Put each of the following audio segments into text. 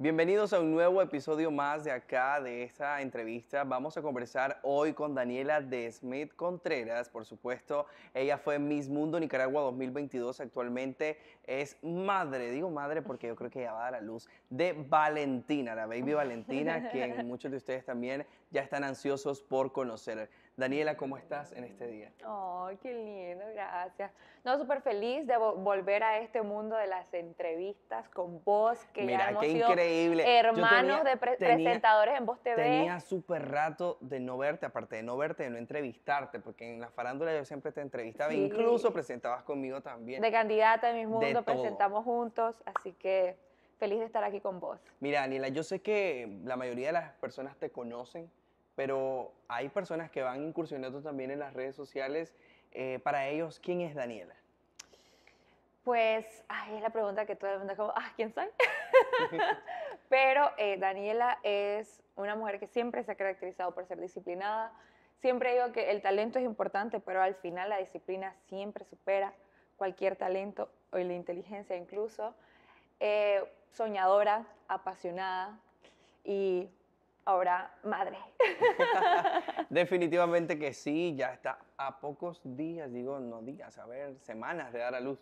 Bienvenidos a un nuevo episodio más de acá de esta entrevista. Vamos a conversar hoy con Daniela de Smith Contreras, por supuesto. Ella fue Miss Mundo Nicaragua 2022. Actualmente es madre, digo madre porque yo creo que ya va a dar a luz, de Valentina, la baby Valentina, que muchos de ustedes también ya están ansiosos por conocer. Daniela, ¿cómo estás en este día? oh, qué lindo! Gracias. No, súper feliz de volver a este mundo de las entrevistas con vos, que ya hemos sido hermanos de presentadores en Voz TV. Tenía súper rato de no verte, aparte de no verte, de no entrevistarte, porque en la farándula yo siempre te entrevistaba, incluso presentabas conmigo también. De candidata en mis mundo, presentamos juntos, así que feliz de estar aquí con vos. Mira, Daniela, yo sé que la mayoría de las personas te conocen, pero hay personas que van incursionando también en las redes sociales. Eh, para ellos, ¿quién es Daniela? Pues, es la pregunta que todo el mundo como, ah, ¿quién son? pero eh, Daniela es una mujer que siempre se ha caracterizado por ser disciplinada. Siempre digo que el talento es importante, pero al final la disciplina siempre supera cualquier talento o la inteligencia incluso. Eh, soñadora, apasionada y ahora madre. Definitivamente que sí, ya está a pocos días, digo, no días, a ver, semanas de dar a luz.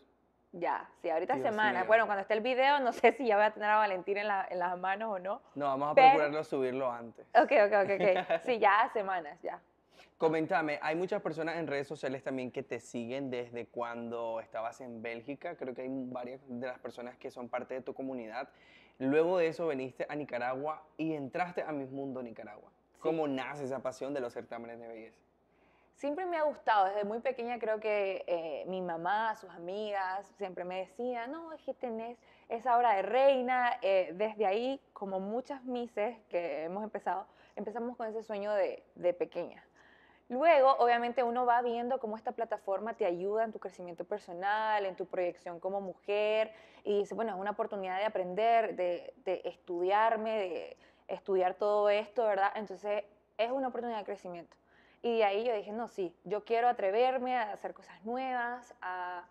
Ya, sí, ahorita semana. Bueno, cuando esté el video, no sé si ya voy a tener a Valentín en, las manos o no. No, vamos a procurarlo subirlo antes. Ok, ok, ok, ok. Sí, ya semanas, ya. Coméntame, hay muchas personas en redes sociales también que te siguen desde cuando estabas en Bélgica. Creo que hay varias de las personas que son parte de tu comunidad. Luego de eso veniste a Nicaragua y entraste a Mi Mundo Nicaragua. ¿Cómo nace esa pasión de los certámenes de belleza? Siempre me ha gustado, desde muy pequeña creo que eh, mi mamá, sus amigas, siempre me decían, no, es que tenés esa obra de reina. Eh, desde ahí, como muchas mises que hemos empezado, empezamos con ese sueño de, de pequeña. Luego, obviamente, uno va viendo cómo esta plataforma te ayuda en tu crecimiento personal, en tu proyección como mujer, y dice, bueno, es una oportunidad de aprender, de, estudiarme, de estudiar todo esto, ¿verdad? Entonces, es una oportunidad de crecimiento. Y de ahí yo dije, no, sí, yo quiero atreverme a hacer cosas nuevas, a,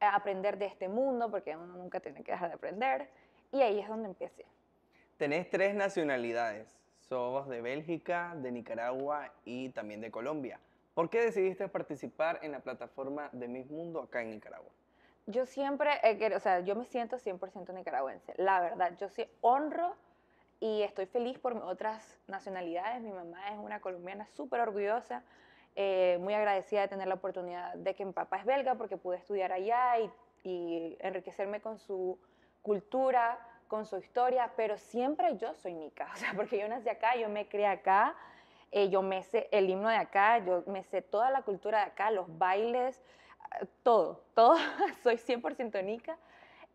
aprender de este mundo, porque uno nunca tiene que dejar de aprender. Y ahí es donde empecé. Tenés tres nacionalidades de Bélgica, de Nicaragua y también de Colombia. ¿Por qué decidiste participar en la plataforma de Miss Mundo acá en Nicaragua? Yo siempre, o sea, yo me siento 100% nicaragüense, la verdad. Yo sí honro y estoy feliz por otras nacionalidades. Mi mamá es una colombiana súper orgullosa, eh, muy agradecida de tener la oportunidad de que mi papá es belga porque pude estudiar allá y, y enriquecerme con su cultura con su historia, pero siempre yo soy Nica, o sea, porque yo nací acá, yo me crié acá, eh, yo me sé el himno de acá, yo me sé toda la cultura de acá, los bailes, eh, todo, todo, soy 100% Nica.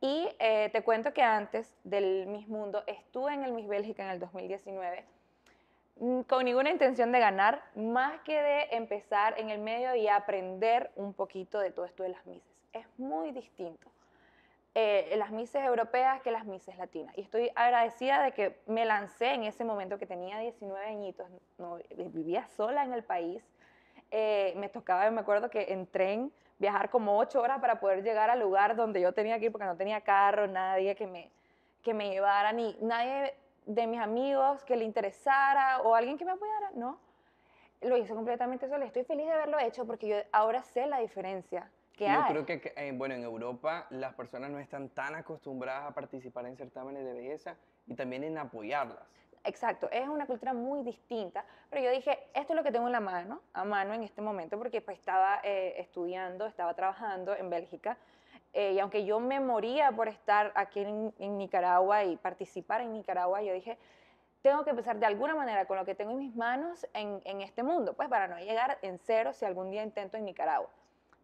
Y eh, te cuento que antes del Miss Mundo estuve en el Miss Bélgica en el 2019 mm, con ninguna intención de ganar, más que de empezar en el medio y aprender un poquito de todo esto de las Misses. Es muy distinto. Eh, las Mises europeas que las Mises latinas. Y estoy agradecida de que me lancé en ese momento que tenía 19 añitos, no, vivía sola en el país. Eh, me tocaba, me acuerdo que en tren viajar como 8 horas para poder llegar al lugar donde yo tenía que ir porque no tenía carro, nadie que me, que me llevara, ni nadie de mis amigos que le interesara o alguien que me apoyara, no. Lo hice completamente sola. Estoy feliz de haberlo hecho porque yo ahora sé la diferencia yo creo que, eh, bueno, en Europa las personas no están tan acostumbradas a participar en certámenes de belleza y también en apoyarlas. Exacto, es una cultura muy distinta, pero yo dije, esto es lo que tengo en la mano, a mano en este momento, porque pues, estaba eh, estudiando, estaba trabajando en Bélgica, eh, y aunque yo me moría por estar aquí en, Nicaragua y participar en Nicaragua, yo dije, tengo que empezar de alguna manera con lo que tengo en mis manos en, este mundo, pues para no llegar en cero si algún día intento en Nicaragua.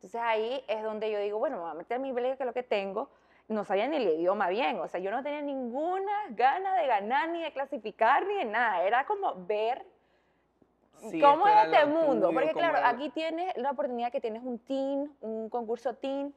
Entonces ahí es donde yo digo, bueno, me voy a meter mi blog que es lo que tengo. No sabía ni el idioma bien, o sea, yo no tenía ninguna ganas de ganar, ni de clasificar, ni de nada. Era como ver ¿Cómo es este mundo? Porque claro, aquí tienes la oportunidad que tienes un teen, un concurso teen.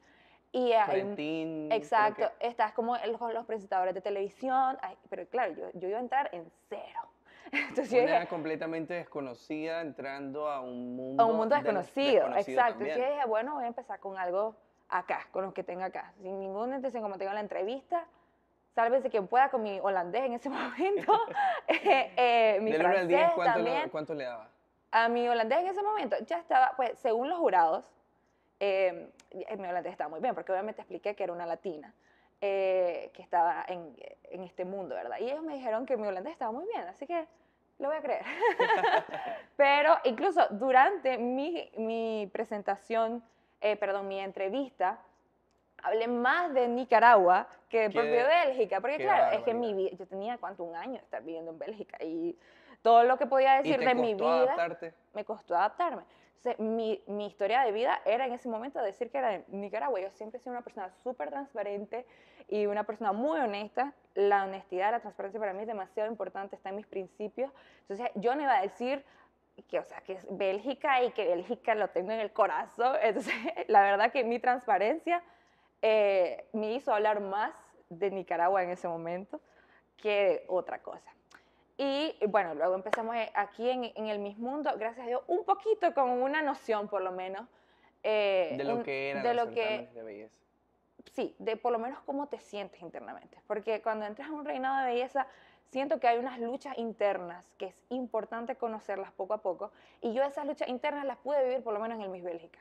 Y hay, teen, exacto, estás como los, los presentadores de televisión, pero claro, yo, yo iba a entrar en cero. Entonces, completamente desconocida entrando a un mundo. A un mundo desconocido, exacto. Entonces dije, bueno, voy a empezar con algo acá, con lo que tengo acá, sin ningún intención, como tengo la entrevista, sálvese quien pueda con mi holandés en ese momento, mi francés ¿cuánto, le daba? A mi holandés en ese momento ya estaba, pues según los jurados, eh, mi holandés estaba muy bien, porque obviamente expliqué que era una latina. Eh, que estaba en, en, este mundo, ¿verdad? Y ellos me dijeron que mi holandés estaba muy bien, así que lo voy a creer. Pero incluso durante mi, mi presentación, eh, perdón, mi entrevista, hablé más de Nicaragua que de Bélgica, porque claro, es que mi vida, yo tenía cuánto un año estar viviendo en Bélgica y todo lo que podía decir de mi vida me costó adaptarme. Entonces, mi, historia de vida era en ese momento decir que era de Nicaragua. Yo siempre he sido una persona súper transparente y una persona muy honesta. La honestidad, la transparencia para mí es demasiado importante, está en mis principios. Entonces, yo no iba a decir que, o sea, que es Bélgica y que Bélgica lo tengo en el corazón. Entonces, la verdad que mi transparencia eh, me hizo hablar más de Nicaragua en ese momento que otra cosa. Y bueno, luego empezamos eh, aquí en, el mismo Mundo, gracias a Dios, un poquito con una noción por lo menos. Eh, de lo que era de lo que, de belleza. Sí, de por lo menos cómo te sientes internamente. Porque cuando entras a un reinado de belleza, siento que hay unas luchas internas que es importante conocerlas poco a poco. Y yo esas luchas internas las pude vivir por lo menos en el Miss Bélgica,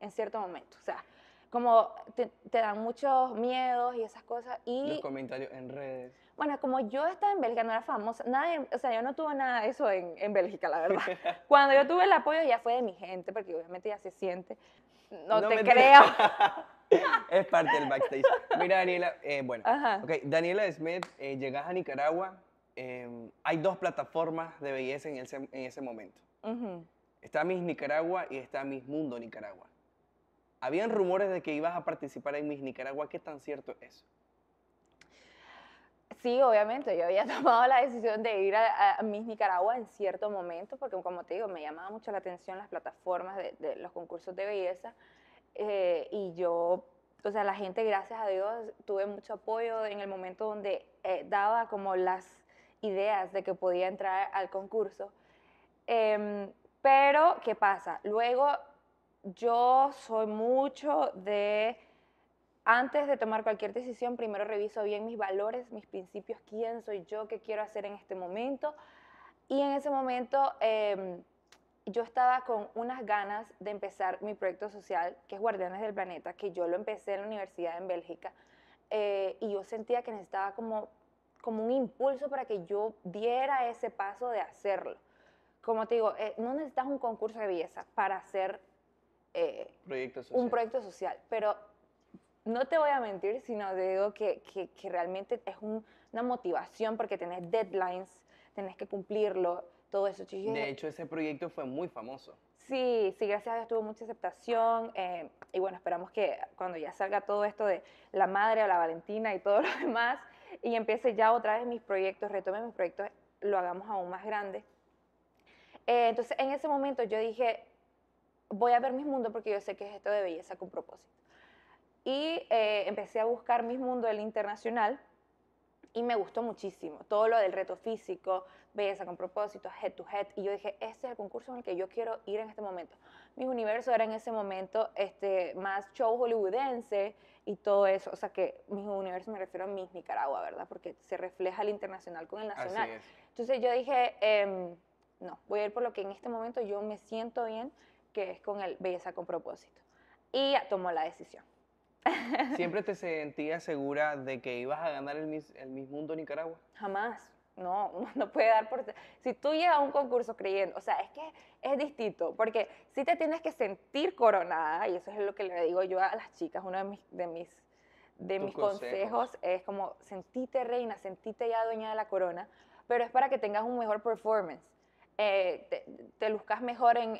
en cierto momento. O sea, como te, te dan muchos miedos y esas cosas. Y los comentarios en redes. Bueno, como yo estaba en Bélgica, no era famosa, nada, o sea, yo no tuve nada de eso en, en Bélgica, la verdad. Cuando yo tuve el apoyo ya fue de mi gente, porque obviamente ya se siente. No, te creo. es parte del backstage. Mira, Daniela, eh, bueno, Daniela Smith, eh, llegas a Nicaragua, em, hay dos plataformas de belleza en ese, momento. Está Miss Nicaragua y está Miss Mundo Nicaragua. Habían rumores de que ibas a participar en Miss Nicaragua, ¿qué tan cierto es eso? Sí, obviamente, yo había tomado la decisión de ir a, Miss Nicaragua en cierto momento, porque como te digo, me llamaba mucho la atención las plataformas de, los concursos de belleza eh, y yo, o sea, la gente, gracias a Dios, tuve mucho apoyo en el momento donde eh, daba como las ideas de que podía entrar al concurso. Em, pero, ¿qué pasa? Luego, yo soy mucho de antes de tomar cualquier decisión, primero reviso bien mis valores, mis principios, quién soy yo, qué quiero hacer en este momento. Y en ese momento em, yo estaba con unas ganas de empezar mi proyecto social, que es Guardianes del Planeta, que yo lo empecé en la universidad en Bélgica. Eh, y yo sentía que necesitaba como, como un impulso para que yo diera ese paso de hacerlo. Como te digo, eh, no necesitas un concurso de belleza para hacer eh, un proyecto social, pero no te voy a mentir, sino te digo que, realmente es una motivación porque tenés deadlines, tenés que cumplirlo, todo eso. de hecho, ese proyecto fue muy famoso. Sí, sí, gracias a Dios tuvo mucha aceptación eh, y bueno, esperamos que cuando ya salga todo esto de la madre a la Valentina y todo lo demás y empiece ya otra vez mis proyectos, retome mis proyectos, lo hagamos aún más grande. Eh, entonces, en ese momento yo dije, voy a ver mi mundo porque yo sé que es esto de belleza con propósito y eh, empecé a buscar mi Mundo del Internacional y me gustó muchísimo. Todo lo del reto físico, belleza con propósito, head to head. Y yo dije, este es el concurso en el que yo quiero ir en este momento. Mis universos era en ese momento este, más show hollywoodense y todo eso. O sea que mis universos me refiero a mis Nicaragua, ¿verdad? Porque se refleja el internacional con el nacional. Entonces yo dije, em, no, voy a ir por lo que en este momento yo me siento bien, que es con el belleza con propósito. Y tomó la decisión. ¿Siempre te sentías segura de que ibas a ganar el Miss, Mundo Nicaragua? Jamás. No, no puede dar por... Si tú llegas a un concurso creyendo, o sea, es que es distinto, porque si te tienes que sentir coronada, y eso es lo que le digo yo a las chicas, uno de mis, de mis, consejos. es como, sentite reina, sentite ya dueña de la corona, pero es para que tengas un mejor performance, eh, te, lucas mejor en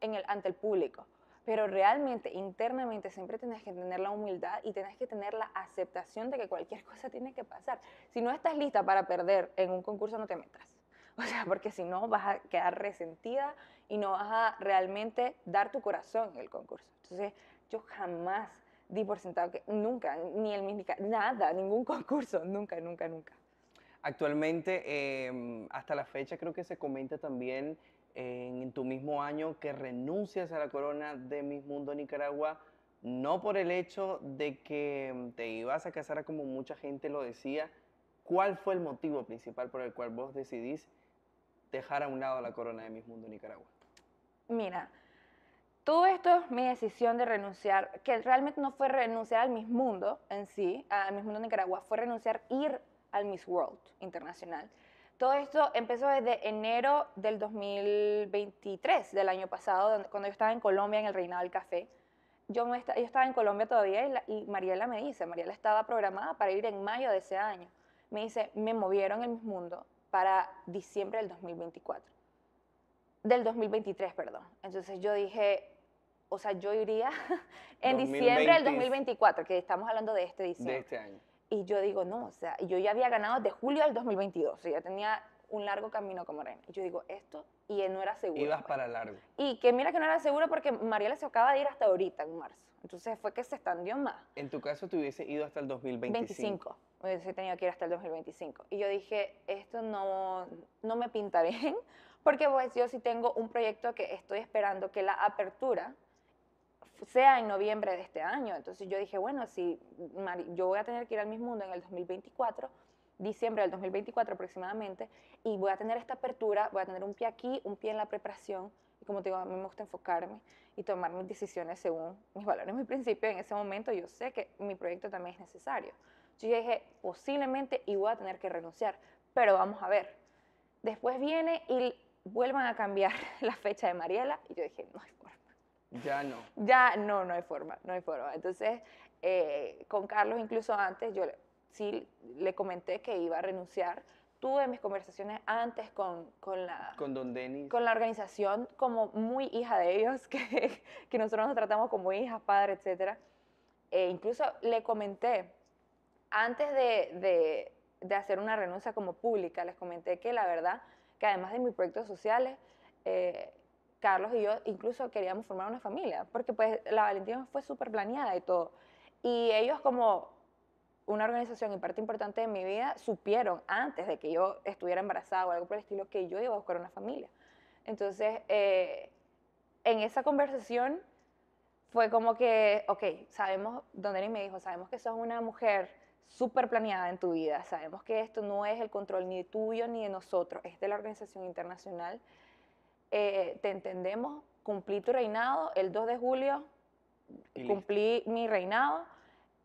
el, ante el público pero realmente internamente siempre tienes que tener la humildad y tienes que tener la aceptación de que cualquier cosa tiene que pasar. Si no estás lista para perder en un concurso, no te metas. O sea, porque si no vas a quedar resentida y no vas a realmente dar tu corazón en el concurso. Entonces, yo jamás di por sentado que nunca, ni el mini, nada, ningún concurso, nunca, nunca, nunca. Actualmente, em, hasta la fecha, creo que se comenta también en tu mismo año que renuncias a la corona de Miss Mundo Nicaragua, no por el hecho de que te ibas a casar como mucha gente lo decía. ¿Cuál fue el motivo principal por el cual vos decidís dejar a un lado la corona de Miss Mundo Nicaragua? Mira, todo esto, es mi decisión de renunciar, que realmente no fue renunciar al Miss Mundo en sí, al Miss Mundo Nicaragua, fue renunciar ir al Miss World Internacional. Todo esto empezó desde enero del 2023, del año pasado, cuando yo estaba en Colombia en el Reinado del Café. Yo, estaba en Colombia todavía y, Mariela me dice, Mariela estaba programada para ir en mayo de ese año. Me dice, me movieron el mi Mundo para diciembre del 2024. Del 2023, perdón. Entonces yo dije, o sea, yo iría en diciembre del 2024, que estamos hablando de este diciembre. De este año. Y yo digo, no, o sea, yo ya había ganado de julio al 2022, o sea, ya tenía un largo camino como reina. Y yo digo, esto, y él no era seguro. Ibas pues". para largo. Y que mira que no era seguro porque Mariela se acaba de ir hasta ahorita, en marzo. Entonces fue que se estandió más. En tu caso, te hubiese ido hasta el 2025. 25. Hubiese tenido que ir hasta el 2025. Y yo dije, esto no, no me pinta bien, porque pues yo sí tengo un proyecto que estoy esperando que la apertura sea en noviembre de este año. Entonces yo dije, bueno, si yo voy a tener que ir al mismo Mundo en el 2024, diciembre del 2024 aproximadamente, y voy a tener esta apertura, voy a tener un pie aquí, un pie en la preparación, y como te digo, a mí me gusta enfocarme y tomar mis decisiones según mis valores, mis principios, en ese momento yo sé que mi proyecto también es necesario. Yo dije, posiblemente y voy a tener que renunciar, pero vamos a ver. Después viene y vuelvan a cambiar la fecha de Mariela, y yo dije, no, ya no. Ya no, no hay forma, no hay forma. Entonces, eh, con Carlos incluso antes, yo sí le comenté que iba a renunciar. Tuve mis conversaciones antes con, con la... Con Don Con la organización como muy hija de ellos, que, que nosotros nos tratamos como hijas, padres, etc. E incluso le comenté, antes de, de, hacer una renuncia como pública, les comenté que la verdad, que además de mis proyectos sociales, eh, Carlos y yo incluso queríamos formar una familia, porque pues la Valentina fue súper planeada y todo. Y ellos como una organización y parte importante de mi vida supieron antes de que yo estuviera embarazada o algo por el estilo que yo iba a buscar una familia. Entonces, eh, en esa conversación fue como que, ok, sabemos, Denis me dijo, sabemos que sos una mujer súper planeada en tu vida, sabemos que esto no es el control ni tuyo ni de nosotros, es de la organización internacional eh, te entendemos, cumplí tu reinado, el 2 de julio cumplí mi reinado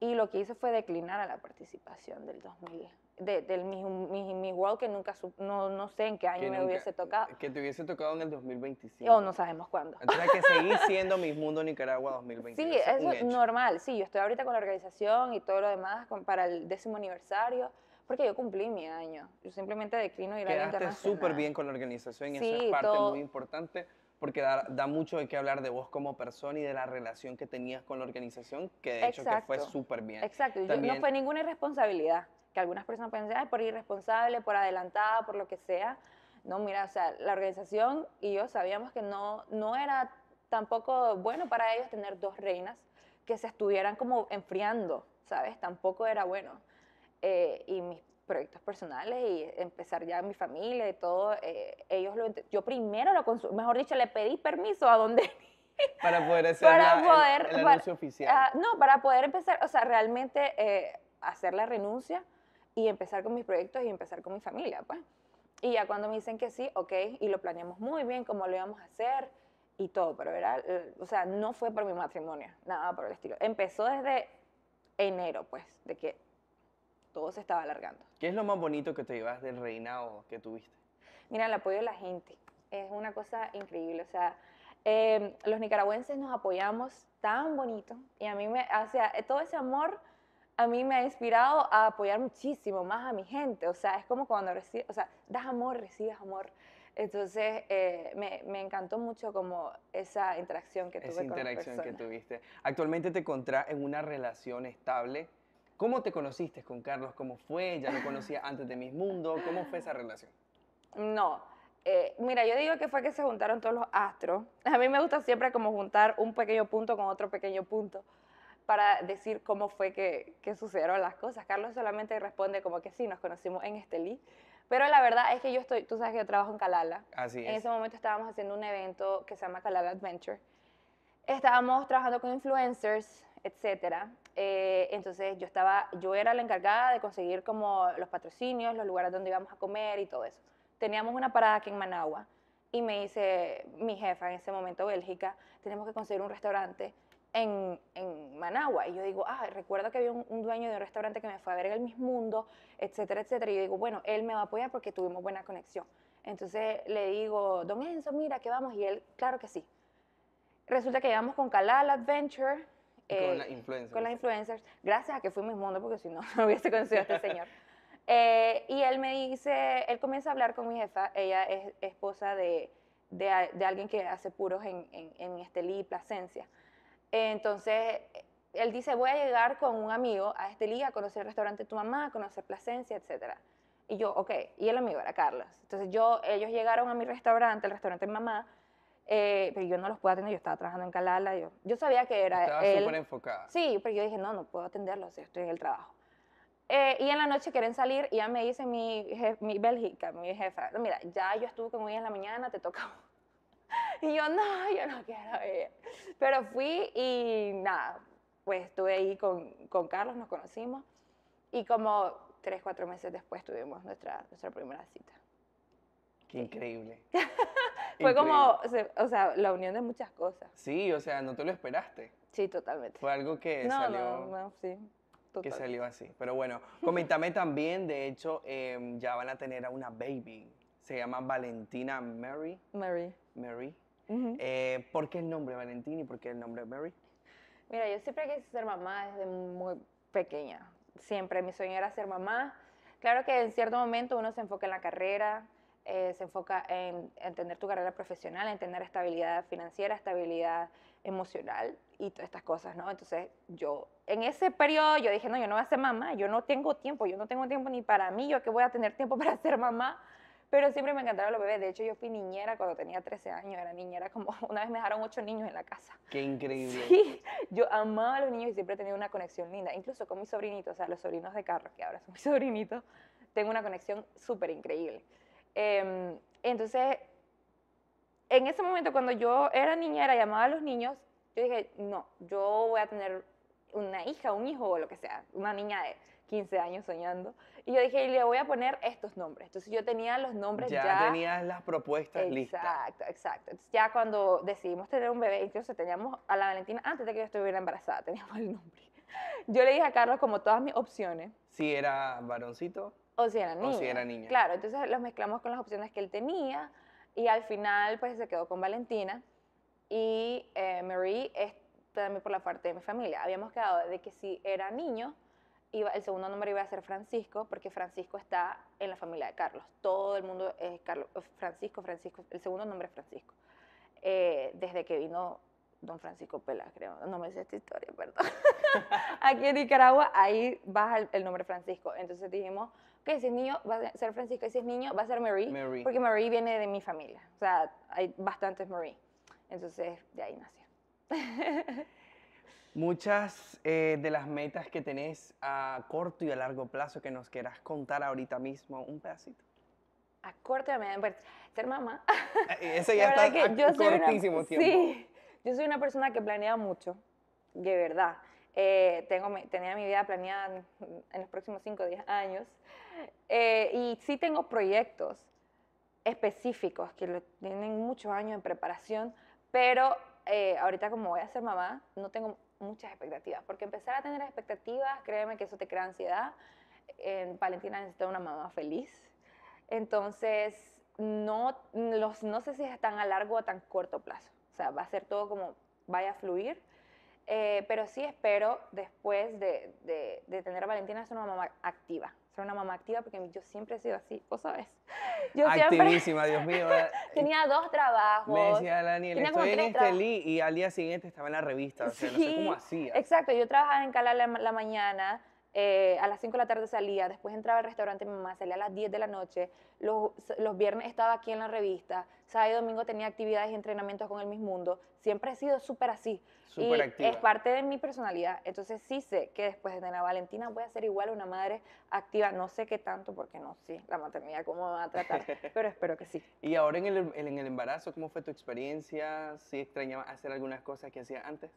y lo que hice fue declinar a la participación del 2000 de, del Miss, mi, mi World que nunca, no, no, sé en qué año me hubiese tocado. Que te hubiese tocado en el 2025. O no sabemos cuándo. Entonces hay que seguir siendo Miss Mundo Nicaragua 2025. Sí, eso es normal. Sí, yo estoy ahorita con la organización y todo lo demás para el décimo aniversario porque yo cumplí mi año. Yo simplemente declino ir a la internacional. súper bien con la organización y es parte muy importante porque da, mucho de qué hablar de vos como persona y de la relación que tenías con la organización, que de hecho que fue súper bien. Exacto, no fue ninguna irresponsabilidad, que algunas personas pueden decir, ay, por irresponsable, por adelantada, por lo que sea. No, mira, o sea, la organización y yo sabíamos que no, no era tampoco bueno para ellos tener dos reinas que se estuvieran como enfriando, ¿sabes? Tampoco era bueno. Eh, y mis proyectos personales y empezar ya mi familia y todo, eh, ellos lo yo primero lo consumí, mejor dicho, le pedí permiso a donde para poder hacer el, anuncio oficial. no, para poder empezar, o sea, realmente eh, hacer la renuncia y empezar con mis proyectos y empezar con mi familia, pues. Y ya cuando me dicen que sí, ok, y lo planeamos muy bien, cómo lo íbamos a hacer y todo, pero era, o sea, no fue por mi matrimonio, nada por el estilo. Empezó desde enero, pues, de que todo se estaba alargando. ¿Qué es lo más bonito que te llevas del reinado que tuviste? Mira, el apoyo de la gente. Es una cosa increíble. O sea, em, los nicaragüenses nos apoyamos tan bonito. Y a mí me, o sea, todo ese amor a mí me ha inspirado a apoyar muchísimo más a mi gente. O sea, es como cuando recibes, o sea, das amor, recibes amor. Entonces, eh, me, encantó mucho como esa interacción que tuve esa interacción que tuviste. Actualmente te encontrás en una relación estable ¿Cómo te conociste con Carlos? ¿Cómo fue? ¿Ya lo conocía antes de Mis Mundo? ¿Cómo fue esa relación? No. Eh, mira, yo digo que fue que se juntaron todos los astros. A mí me gusta siempre como juntar un pequeño punto con otro pequeño punto para decir cómo fue que, sucedieron las cosas. Carlos solamente responde como que sí, nos conocimos en Estelí. Pero la verdad es que yo estoy, tú sabes que yo trabajo en Calala. Así es. En ese momento estábamos haciendo un evento que se llama Calala Adventure. Estábamos trabajando con influencers etcétera. Eh, entonces yo estaba, yo era la encargada de conseguir como los patrocinios, los lugares donde íbamos a comer y todo eso. Teníamos una parada aquí en Managua y me dice mi jefa en ese momento Bélgica, tenemos que conseguir un restaurante en, Managua. Y yo digo, ah, recuerdo que había un, dueño de un restaurante que me fue a ver en el mismo mundo, etcétera, etcétera. Y yo digo, bueno, él me va a apoyar porque tuvimos buena conexión. Entonces le digo, don Enzo, mira, que vamos. Y él, claro que sí. Resulta que llegamos con Calal Adventure con eh, las influencers. Gracias a que fui mi Mundo, porque si no, no hubiese conocido a este señor. Eh, y él me dice, él comienza a hablar con mi jefa, ella es esposa de, de, alguien que hace puros en, en, Estelí y Plasencia. Entonces, él dice, voy a llegar con un amigo a Estelí a conocer el restaurante de tu mamá, a conocer Plasencia, etc. Y yo, ok, y el amigo era Carlos. Entonces yo, ellos llegaron a mi restaurante, el restaurante de mamá, eh, pero yo no los puedo atender, yo estaba trabajando en Calala, yo, yo sabía que era Estaba súper enfocada. Sí, pero yo dije, no, no puedo atenderlos, estoy en el trabajo. Eh, y en la noche quieren salir y ya me dice mi, mi Bélgica, mi jefa, mira, ya yo estuve con ella en la mañana, te toca. y yo, no, yo no quiero ir. Pero fui y nada, pues estuve ahí con, con Carlos, nos conocimos y como tres, cuatro meses después tuvimos nuestra, nuestra primera cita. Qué increíble. Fue como, o sea, la unión de muchas cosas. Sí, o sea, no te lo esperaste. Sí, totalmente. Fue algo que salió. así. Pero bueno, comentame también, de hecho, em, ya van a tener a una baby. Se llama Valentina Mary. Mary. Mary. Eh, ¿Por qué el nombre Valentina y por qué el nombre Mary? Mira, yo siempre quise ser mamá desde muy pequeña. Siempre mi sueño era ser mamá. Claro que en cierto momento uno se enfoca en la carrera, eh, se enfoca en entender tu carrera profesional, entender estabilidad financiera, estabilidad emocional y todas estas cosas, ¿no? Entonces yo, en ese periodo yo dije, no, yo no voy a ser mamá, yo no tengo tiempo, yo no tengo tiempo ni para mí, yo que voy a tener tiempo para ser mamá, pero siempre me encantaron los bebés, de hecho yo fui niñera cuando tenía 13 años, era niñera como, una vez me dejaron ocho niños en la casa. Qué increíble. Sí, yo amaba a los niños y siempre he tenido una conexión linda, incluso con mis sobrinitos, o sea, los sobrinos de Carlos, que ahora son mis sobrinitos, tengo una conexión súper increíble. Em, entonces, en ese momento cuando yo era niñera, llamada a los niños, yo dije, no, yo voy a tener una hija, un hijo o lo que sea, una niña de 15 años soñando. Y yo dije, le voy a poner estos nombres. Entonces yo tenía los nombres ya. Ya tenías las propuestas listas. Exacto, exacto. ya cuando decidimos tener un bebé, incluso teníamos a la Valentina, antes de que yo estuviera embarazada, teníamos el nombre. Yo le dije a Carlos como todas mis opciones. Si era varoncito o si era niño, Claro, entonces los mezclamos con las opciones que él tenía y al final pues se quedó con Valentina y eh, Marie es también por la parte de mi familia. Habíamos quedado de que si era niño, iba, el segundo nombre iba a ser Francisco porque Francisco está en la familia de Carlos. Todo el mundo es Carlos, eh, Francisco, Francisco, el segundo nombre es Francisco. Eh, desde que vino don Francisco Pela, creo. No me sé esta historia, perdón. Aquí en Nicaragua, ahí baja el, nombre Francisco. Entonces dijimos, si es niño va a ser Francisco, si es niño va a ser Marie, porque Marie viene de mi familia, o sea, hay bastantes Marie, entonces de ahí nació. Muchas eh, de las metas que tenés a corto y a largo plazo que nos quieras contar ahorita mismo, un pedacito. A corto y a medio, pues, ser mamá. Ah, eso ya está yo soy una, tiempo. Sí, yo soy una persona que planea mucho, de verdad. Eh, tengo, tenía mi vida planeada en los próximos 5 o 10 años. Eh, y sí tengo proyectos específicos que tienen muchos años en preparación, pero eh, ahorita como voy a ser mamá, no tengo muchas expectativas, porque empezar a tener expectativas, créeme que eso te crea ansiedad. en Valentina necesita una mamá feliz, entonces no, los, no sé si es tan a largo o tan corto plazo, o sea, va a ser todo como vaya a fluir. Eh, pero sí espero después de, de, de tener a Valentina ser una mamá activa, ser una mamá activa porque yo siempre he sido así, vos sabes. Yo Activísima, Dios mío. tenía dos trabajos. Me decía Daniel, estoy en este y al día siguiente estaba en la revista, o sea, no sé cómo hacía. Exacto, yo trabajaba en Cala la mañana, eh, a las 5 de la tarde salía, después entraba al restaurante mi mamá, salía a las 10 de la noche, los, los viernes estaba aquí en la revista, sábado y domingo tenía actividades y entrenamientos con el mismo mundo, siempre he sido súper así. y es parte de mi personalidad, entonces sí sé que después de la Valentina voy a ser igual una madre activa, no sé qué tanto, porque no sé la maternidad cómo va a tratar, pero espero que sí. Y ahora en el, en el embarazo, ¿cómo fue tu experiencia? ¿Sí extrañaba hacer algunas cosas que hacías antes?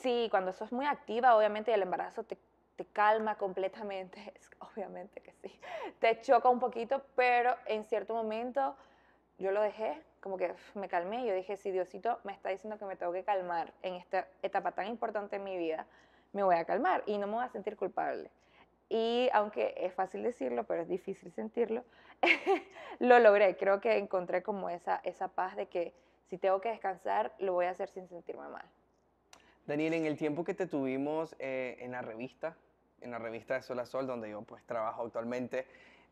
Sí, cuando sos muy activa, obviamente el embarazo te te calma completamente, obviamente que sí, te choca un poquito, pero en cierto momento yo lo dejé, como que me calmé, yo dije, si Diosito me está diciendo que me tengo que calmar en esta etapa tan importante en mi vida, me voy a calmar y no me voy a sentir culpable. Y aunque es fácil decirlo, pero es difícil sentirlo, lo logré, creo que encontré como esa, esa paz de que si tengo que descansar, lo voy a hacer sin sentirme mal. Daniel, en el tiempo que te tuvimos eh, en la revista, en la revista de Sol a Sol, donde yo pues trabajo actualmente,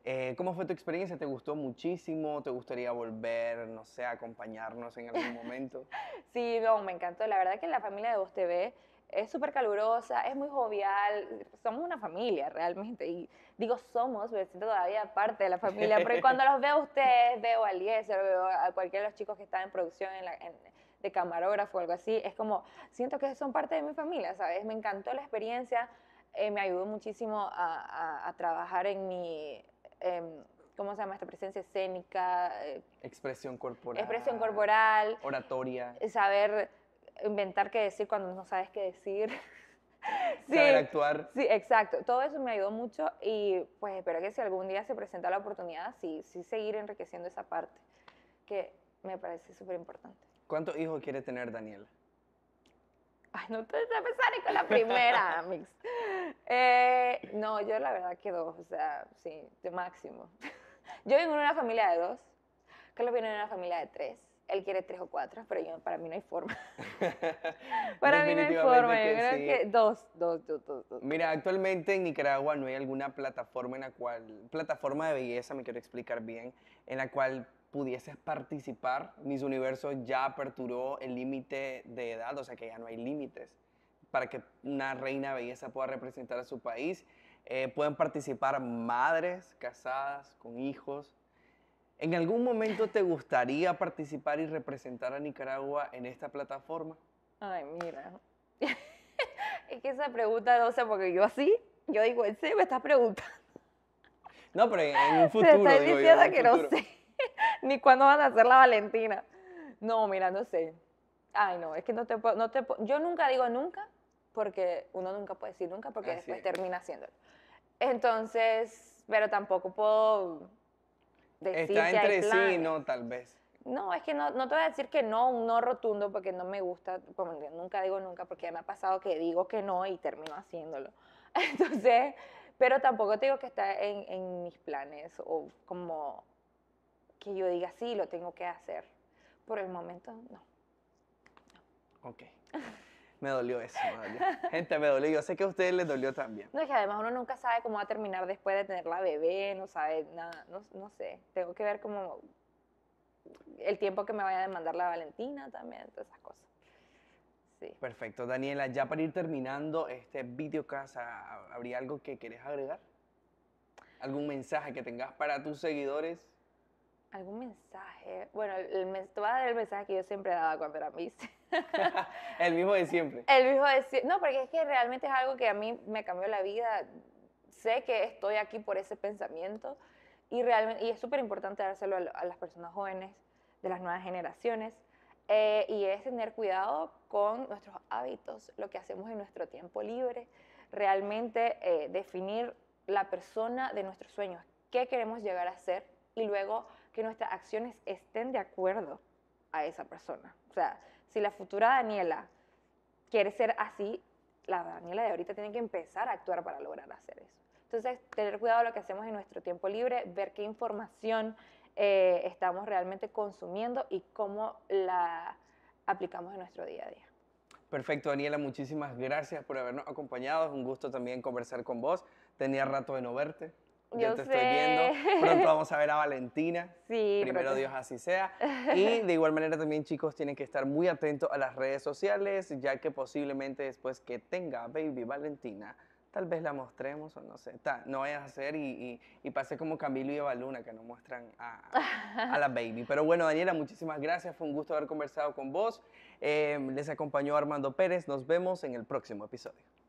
eh, ¿cómo fue tu experiencia? ¿Te gustó muchísimo? ¿Te gustaría volver, no sé, acompañarnos en algún momento? sí, me encantó. La verdad que la familia de Voz TV es súper calurosa, es muy jovial, somos una familia realmente. Y digo somos, pero siento todavía parte de la familia, Porque cuando los veo a ustedes, veo a Eliezer, veo a cualquiera de los chicos que están en producción en la, en, de camarógrafo o algo así, es como, siento que son parte de mi familia, ¿sabes? Me encantó la experiencia, eh, me ayudó muchísimo a, trabajar en mi... Em, ¿cómo se llama esta presencia escénica? Expresión corporal. Expresión corporal. Oratoria. Eh, saber inventar qué decir cuando no sabes qué decir. saber actuar. Sí, exacto. Todo eso me ayudó mucho y pues espero que si algún día se presenta la oportunidad, sí seguir enriqueciendo esa parte que me parece súper importante. ¿Cuántos hijos quiere tener Daniel? Ay, no te voy a empezar ni con la primera, Mix. Eh, no, yo la verdad que dos, o sea, sí, de máximo. Yo vengo en una familia de dos, Carlos viene en una familia de tres. Él quiere tres o cuatro, pero yo, para mí no hay forma. para mí no hay forma, yo creo que dos, dos, dos, dos. Mira, actualmente en Nicaragua no hay alguna plataforma en la cual, plataforma de belleza, me quiero explicar bien, en la cual pudieses participar. Miss Universo ya aperturó el límite de edad, o sea que ya no hay límites para que una reina belleza pueda representar a su país. Eh, pueden participar madres casadas con hijos. ¿En algún momento te gustaría participar y representar a Nicaragua en esta plataforma? Ay, mira. es que esa pregunta, no sé, porque yo así, yo digo, sí, me estás preguntando. No, pero en, un futuro. Te diciendo que no sé. ni cuándo van a hacer la Valentina. No, mira, no sé. Ay, no, es que no te puedo, no te puedo. Yo nunca digo nunca, porque uno nunca puede decir nunca, porque después termina haciéndolo. Entonces, pero tampoco puedo decir Está entre sí no, tal vez. No, es que no, no te voy a decir que no, un no rotundo, porque no me gusta, como nunca digo nunca, porque ya me ha pasado que digo que no y termino haciéndolo. Entonces, pero tampoco te digo que está en mis planes o como que yo diga, sí, lo tengo que hacer. Por el momento, no. no. Ok. me dolió eso. Gente, me dolió. Yo sé que a ustedes les dolió también. No, es que además uno nunca sabe cómo va a terminar después de tener la bebé, no sabe nada, no, no sé. Tengo que ver cómo el tiempo que me vaya a demandar la Valentina también, todas esas cosas. Sí. Perfecto. Daniela, ya para ir terminando este videocast, ¿habría algo que querés agregar? ¿Algún mensaje que tengas para tus seguidores? algún mensaje. Bueno, el, te voy a dar el mensaje que yo siempre daba cuando era Miss. el mismo de siempre. El mismo de siempre. No, porque es que realmente es algo que a mí me cambió la vida. Sé que estoy aquí por ese pensamiento y, realmente, y es súper importante dárselo a, las personas jóvenes, de las nuevas generaciones. Eh, y es tener cuidado con nuestros hábitos, lo que hacemos en nuestro tiempo libre, realmente eh, definir la persona de nuestros sueños, qué queremos llegar a ser y luego que nuestras acciones estén de acuerdo a esa persona. O sea, si la futura Daniela quiere ser así, la Daniela de ahorita tiene que empezar a actuar para lograr hacer eso. Entonces, tener cuidado de lo que hacemos en nuestro tiempo libre, ver qué información eh, estamos realmente consumiendo y cómo la aplicamos en nuestro día a día. Perfecto, Daniela, muchísimas gracias por habernos acompañado. Es un gusto también conversar con vos. Tenía rato de no verte. Yo, te estoy viendo. Pronto vamos a ver a Valentina. Sí. Primero Dios así sea. Y de igual manera también chicos tienen que estar muy atentos a las redes sociales, ya que posiblemente después que tenga Baby Valentina, tal vez la mostremos o no sé. no vayas a hacer y, pase como Camilo y Evaluna que no muestran a, la baby. Pero bueno, Daniela, muchísimas gracias. Fue un gusto haber conversado con vos. Eh, les acompañó Armando Pérez. Nos vemos en el próximo episodio.